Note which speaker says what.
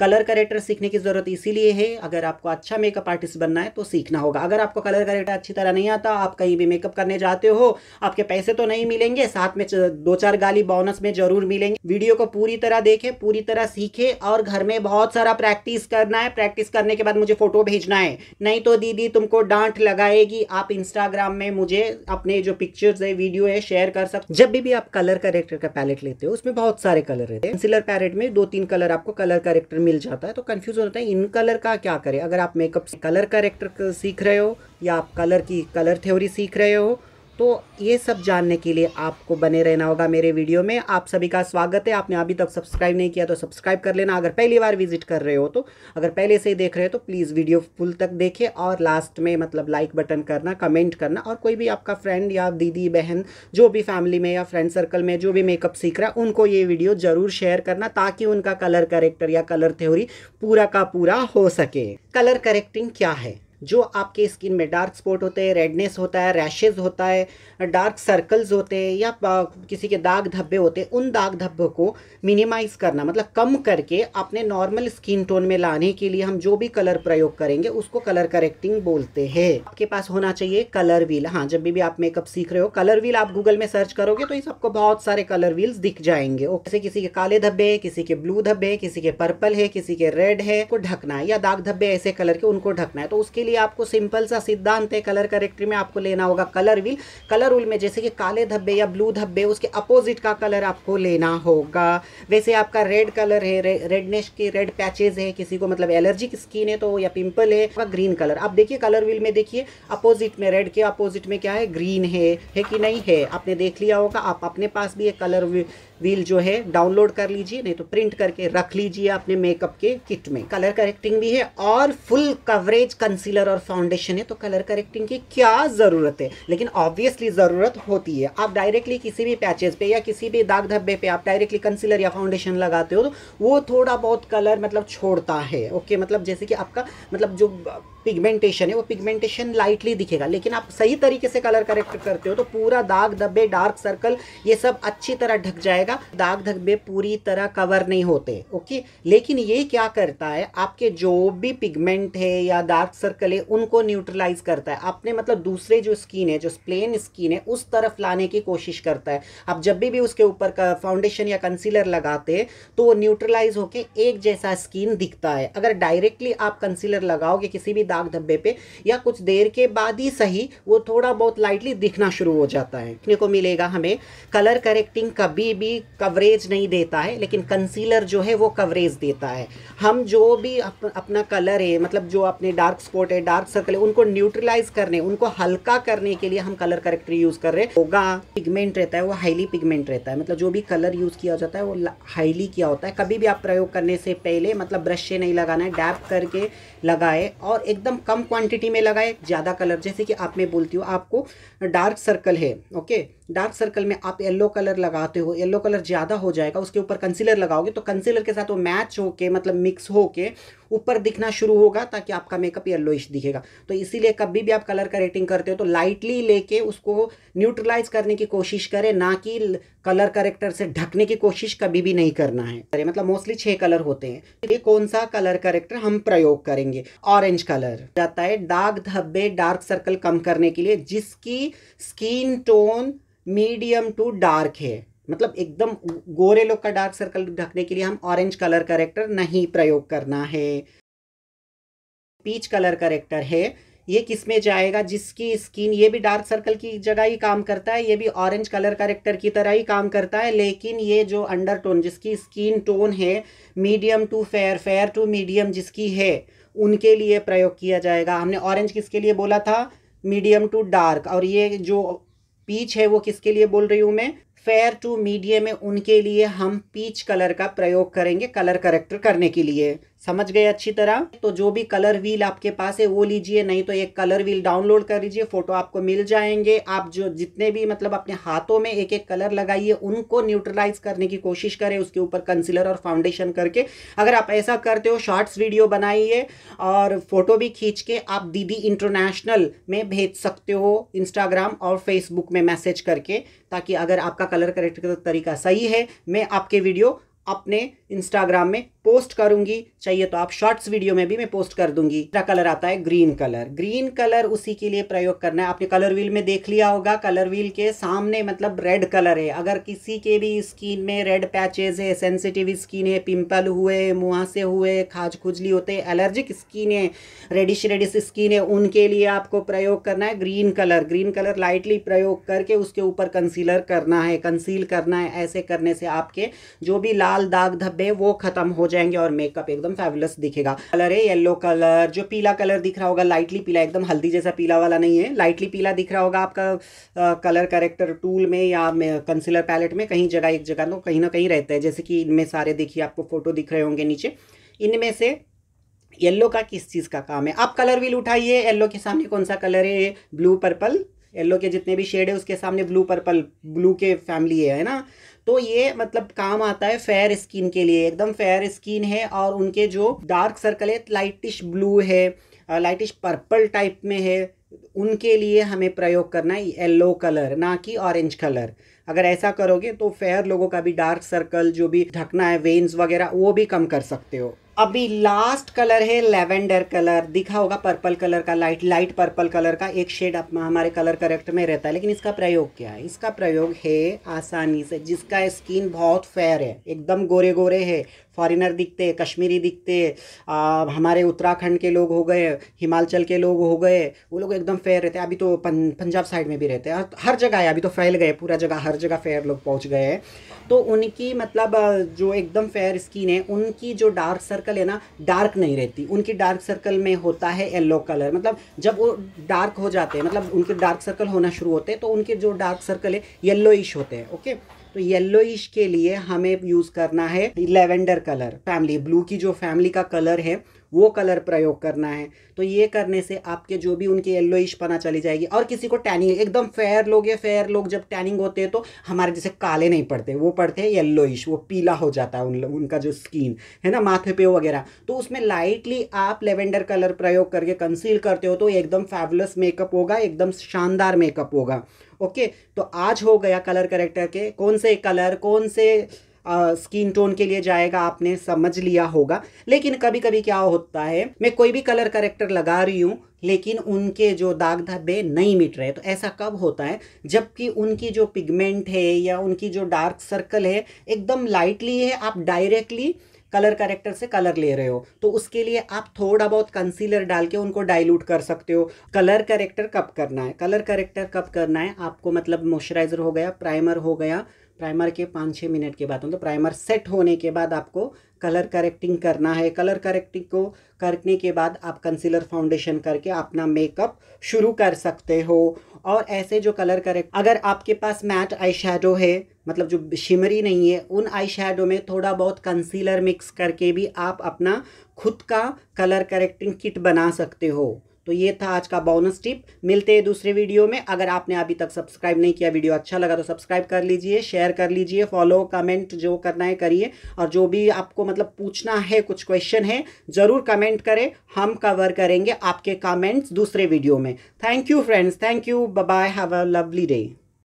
Speaker 1: colour corrector सीखने की ज़रूरत इसीलिए है अगर आपको अच्छा मेकअप आर्टिस्ट बनना है तो सीखना होगा अगर आपको कलर करेक्टर अच्छी तरह नहीं आता आप कहीं भी मेकअप करने जाते हो आपके पैसे तो नहीं मिलेंगे साथ में दो चार गाली बोनस में जरूर मिलेंगे वीडियो को पूरी तरह देखें पूरी तरह सीखे और घर में बहुत सारा प्रैक्टिस करना है प्रैक्टिस करने के बाद मुझे फ़ोटो भेजना है नहीं तो दीदी तुमको डांट लगाएगी आप इंस्टाग्राम में मुझे अपने जो पिक्चर्स है वीडियो है शेयर कर सकते जब भी, आप कलर करेक्टर का पैलेट लेते हो उसमें बहुत सारे कलर रहते हैं पेंसिलर पैलेट में दो तीन कलर आपको कलर करेक्टर मिल जाता है तो कन्फ्यूज़ होता है इन कलर का क्या करें अगर आप मेकअप से कलर करेक्टर सीख रहे हो या आप कलर की कलर थ्योरी सीख रहे हो तो ये सब जानने के लिए आपको बने रहना होगा मेरे वीडियो में आप सभी का स्वागत है आपने अभी तक सब्सक्राइब नहीं किया तो सब्सक्राइब कर लेना अगर पहली बार विजिट कर रहे हो तो अगर पहले से ही देख रहे हो तो प्लीज़ वीडियो फुल तक देखें और लास्ट में मतलब लाइक बटन करना कमेंट करना और कोई भी आपका फ्रेंड या दीदी बहन जो भी फैमिली में या फ्रेंड सर्कल में जो भी मेकअप सीख रहा है उनको ये वीडियो ज़रूर शेयर करना ताकि उनका कलर करेक्टर या कलर थ्योरी पूरा का पूरा हो सके कलर करेक्टिंग क्या है जो आपके स्किन में डार्क स्पॉट होते हैं रेडनेस होता है रैशेज होता है डार्क सर्कल्स होते हैं या किसी के दाग धब्बे होते हैं उन दाग धब्बों को मिनिमाइज करना मतलब कम करके अपने नॉर्मल स्किन टोन में लाने के लिए हम जो भी कलर प्रयोग करेंगे उसको कलर करेक्टिंग बोलते हैं आपके पास होना चाहिए कलर व्हील हाँ जब भी आप मेकअप सीख रहे हो कलर व्हील आप गूगल में सर्च करोगे तो इस आपको बहुत सारे कलर व्हील्स दिख जाएंगे जैसे किसी के काले धब्बे है किसी के ब्लू धब्बे किसी के पर्पल है किसी के रेड है को ढकना है या दाग धब्बे ऐसे कलर के उनको ढकना है तो उसके लिए आपको सिंपल सा सिद्धांत है कलर करेक्टरी में आपको लेना होगा कलर व्हील कलर उल में जैसे कि काले धब्बे या ब्लू धब्बे उसके अपोजिट का कलर आपको लेना होगा वैसे आपका रेड कलर है रे, रेडनेस की रेड पैचेज है किसी को मतलब एलर्जिक स्किन है तो या पिंपल है आपका ग्रीन कलर आप देखिए कलर व्हील में देखिए अपोजिट में रेड के अपोजिट में क्या है ग्रीन है, है कि नहीं है आपने देख लिया होगा आप अपने पास भी एक कलर व्हील जो है डाउनलोड कर लीजिए नहीं तो प्रिंट करके रख लीजिए अपने मेकअप के किट में कलर करेक्टिंग भी है और फुल कवरेज कंसीलर और फाउंडेशन है तो कलर करेक्टिंग की क्या ज़रूरत है लेकिन ऑब्वियसली ज़रूरत होती है आप डायरेक्टली किसी भी पैचेज पे या किसी भी दाग धब्बे पे आप डायरेक्टली कंसीलर या फाउंडेशन लगाते हो तो वो थोड़ा बहुत कलर मतलब छोड़ता है ओके मतलब जैसे कि आपका मतलब जो पिगमेंटेशन है वो पिगमेंटेशन लाइटली दिखेगा लेकिन आप सही तरीके से कलर करेक्ट करते हो तो पूरा दाग धब्बे डार्क सर्कल ये सब अच्छी तरह ढक जाएगा दाग धब्बे पूरी तरह कवर नहीं होते ओके लेकिन ये क्या करता है आपके जो भी पिगमेंट है या डार्क सर्कल है उनको न्यूट्रलाइज करता है आपने मतलब दूसरे जो स्किन है जो प्लेन स्किन है उस तरफ लाने की कोशिश करता है आप जब भी, भी उसके ऊपर फाउंडेशन या कंसीलर लगाते हैं तो वो न्यूट्रलाइज होकर एक जैसा स्किन दिखता है अगर डायरेक्टली आप कंसीलर लगाओगे किसी भी दाग धब्बे पे या कुछ देर के बाद ही सही वो थोड़ा बहुत लाइटली दिखना शुरू हो जाता है देखने को मिलेगा हमें कलर करेक्टिंग कभी भी कवरेज नहीं देता है लेकिन कंसीलर जो है वो कवरेज देता है हम जो भी अप, अपना कलर है मतलब जो अपने डार्क स्पॉट है डार्क सर्कल है उनको न्यूट्रलाइज करने उनको हल्का करने के लिए हम कलर करेक्टर यूज़ कर रहे हैं होगा पिगमेंट रहता है वो हाईली पिगमेंट रहता है मतलब जो भी कलर यूज़ किया जाता है वो हाईली किया होता है कभी भी आप प्रयोग करने से पहले मतलब ब्रश से नहीं लगाना है डैप करके लगाए और एकदम एकदम कम क्वांटिटी में लगाए ज़्यादा कलर जैसे कि आप मैं बोलती हूँ आपको डार्क सर्कल है ओके डार्क सर्कल में आप येलो कलर लगाते हो येलो कलर ज़्यादा हो जाएगा उसके ऊपर कंसीलर लगाओगे तो कंसीलर के साथ वो मैच होके मतलब मिक्स होके ऊपर दिखना शुरू होगा ताकि आपका मेकअप येल्लोइश दिखेगा तो इसीलिए कभी भी आप कलर करेक्टिंग करते हो तो लाइटली लेके उसको न्यूट्रलाइज करने की कोशिश करें ना कि कलर करेक्टर से ढकने की कोशिश कभी भी नहीं करना है मतलब मोस्टली छह कलर होते हैं तो ये कौन सा कलर करेक्टर हम प्रयोग करेंगे ऑरेंज कलर जाता है दाग धब्बे डार्क सर्कल कम करने के लिए जिसकी skin tone medium to dark है मतलब एकदम गोरे लोग का डार्क सर्कल ढकने के लिए हम ऑरेंज कलर करेक्टर नहीं प्रयोग करना है पीच कलर करेक्टर है ये किस में जाएगा जिसकी स्किन ये भी डार्क सर्कल की जगह ही काम करता है ये भी ऑरेंज कलर करेक्टर की तरह ही काम करता है लेकिन ये जो अंडर टोन जिसकी स्किन टोन है medium to fair fair to medium जिसकी है उनके लिए प्रयोग किया जाएगा हमने ऑरेंज किसके लिए बोला था मीडियम टू डार्क और ये जो पीच है वो किसके लिए बोल रही हूँ मैं फेयर टू मीडियम में उनके लिए हम पीच कलर का प्रयोग करेंगे कलर करेक्टर करने के लिए समझ गए अच्छी तरह तो जो भी कलर व्हील आपके पास है वो लीजिए नहीं तो एक कलर व्हील डाउनलोड कर लीजिए फोटो आपको मिल जाएंगे आप जो जितने भी मतलब अपने हाथों में एक एक कलर लगाइए उनको न्यूट्रलाइज करने की कोशिश करें उसके ऊपर कंसिलर और फाउंडेशन करके अगर आप ऐसा करते हो शॉर्ट्स वीडियो बनाइए और फोटो भी खींच के आप दीदी इंटरनेशनल में भेज सकते हो इंस्टाग्राम और फेसबुक में मैसेज करके ताकि अगर आपका कलर करेक्ट तरीका सही है मैं आपके वीडियो अपने इंस्टाग्राम में पोस्ट करूंगी चाहिए तो आप शॉर्ट्स वीडियो में भी मैं पोस्ट कर दूंगी दूसरा कलर आता है ग्रीन कलर ग्रीन कलर उसी के लिए प्रयोग करना है आपने कलर व्हील में देख लिया होगा कलर व्हील के सामने मतलब रेड कलर है अगर किसी के भी स्किन में रेड पैचेज है सेंसिटिव स्किन है पिंपल हुए मुहासे हुए खाज खुजली होते एलर्जिक स्किन है रेडिश रेडिश स्किन है उनके लिए आपको प्रयोग करना है green colour green colour lightly प्रयोग करके उसके ऊपर कंसीलर करना है कंसील करना है ऐसे करने से आपके जो भी लाल दाग धब्बे वो खत्म हो जाए जाएंगे और मेकअप एकदम फैबुलस दिखेगा कलर है येलो कलर जो पीला कलर दिख रहा होगा लाइटली पीला एकदम हल्दी जैसा पीला वाला नहीं है लाइटली पीला दिख रहा होगा आपका कलर करेक्टर टूल में या कंसिलर पैलेट में कहीं जगह एक जगह तो कहीं ना कहीं रहता है जैसे कि इनमें सारे देखिए आपको फोटो दिख रहे होंगे नीचे इनमें से येल्लो का किस चीज़ का काम है आप कलर व्हील उठाइए येल्लो के सामने कौन सा कलर है ब्लू पर्पल येलो के जितने भी शेड है उसके सामने ब्लू पर्पल ब्लू के फैमिली है ना तो ये मतलब काम आता है फेयर स्किन के लिए एकदम फेयर स्किन है और उनके जो डार्क सर्कल है लाइटिश ब्लू है लाइटिश पर्पल टाइप में है उनके लिए हमें प्रयोग करना है येलो कलर ना कि ऑरेंज कलर अगर ऐसा करोगे तो फेयर लोगों का भी डार्क सर्कल जो भी ढकना है वेन्स वगैरह वो भी कम कर सकते हो अभी लास्ट कलर है लेवेंडर कलर दिखा होगा पर्पल कलर का लाइट लाइट पर्पल कलर का एक शेड हमारे कलर करेक्ट में रहता है लेकिन इसका प्रयोग क्या है इसका प्रयोग है आसानी से जिसका स्किन बहुत फेयर है एकदम गोरे गोरे है फॉरेनर दिखते कश्मीरी दिखते हैं हमारे उत्तराखंड के लोग हो गए हिमाचल के लोग हो गए वो लोग एकदम फेयर रहते हैं अभी तो पं, पंजाब साइड में भी रहते हैं हर जगह है अभी तो फैल गए पूरा जगह हर जगह फेयर लोग पहुंच गए हैं तो उनकी मतलब जो एकदम फेयर स्किन है उनकी जो डार्क सर्कल है ना डार्क नहीं रहती उनकी डार्क सर्कल में होता है येलो कलर मतलब जब वो डार्क हो जाते हैं मतलब उनके डार्क सर्कल होना शुरू होते हैं तो उनके जो डार्क सर्कल है येल्लोइश होते हैं ओके तो येल्लो के लिए हमें यूज़ करना है लेवेंडर कलर फैमिली ब्लू की जो फैमिली का कलर है वो कलर प्रयोग करना है तो ये करने से आपके जो भी उनकी इश पना चली जाएगी और किसी को टैनिंग एकदम फेयर लोग या फेयर लोग जब टैनिंग होते हैं तो हमारे जैसे काले नहीं पड़ते वो पड़ते हैं येल्लोइश वो पीला हो जाता है उन उनका जो स्किन है ना माथे पे वगैरह तो उसमें लाइटली आप लेवेंडर कलर प्रयोग करके कंसील करते हो तो एकदम फैबुलस मेकअप होगा एकदम शानदार मेकअप होगा ओके तो आज हो गया कलर करेक्टर के कौन से कलर कौन से स्किन टोन के लिए जाएगा आपने समझ लिया होगा लेकिन कभी कभी क्या होता है मैं कोई भी कलर करेक्टर लगा रही हूँ लेकिन उनके जो दाग धब्बे नहीं मिट रहे तो ऐसा कब होता है जबकि उनकी जो पिगमेंट है या उनकी जो डार्क सर्कल है एकदम लाइटली है आप डायरेक्टली कलर करेक्टर से कलर ले रहे हो तो उसके लिए आप थोड़ा बहुत कंसीलर डाल के उनको डाइल्यूट कर सकते हो कलर करेक्टर कब करना है कलर करेक्टर कब करना है आपको मतलब मॉइस्चराइजर हो गया प्राइमर हो गया प्राइमर के पाँच छः मिनट के बाद मतलब तो प्राइमर सेट होने के बाद आपको कलर करेक्टिंग करना है कलर करेक्टिंग को करने के बाद आप कंसीलर फाउंडेशन करके अपना मेकअप शुरू कर सकते हो और ऐसे जो कलर करेक्ट अगर आपके पास मैट आई शेडो है मतलब जो शिमरी नहीं है उन आई शेडो में थोड़ा बहुत कंसीलर मिक्स करके भी आप अपना खुद का कलर करेक्टिंग किट बना सकते हो तो ये था आज का बोनस टिप मिलते हैं दूसरे वीडियो में अगर आपने अभी तक सब्सक्राइब नहीं किया वीडियो अच्छा लगा तो सब्सक्राइब कर लीजिए शेयर कर लीजिए फॉलो कमेंट जो करना है करिए और जो भी आपको मतलब पूछना है कुछ क्वेश्चन है ज़रूर कमेंट करें हम कवर करेंगे आपके कमेंट्स दूसरे वीडियो में thank you friends thank you bye have a lovely day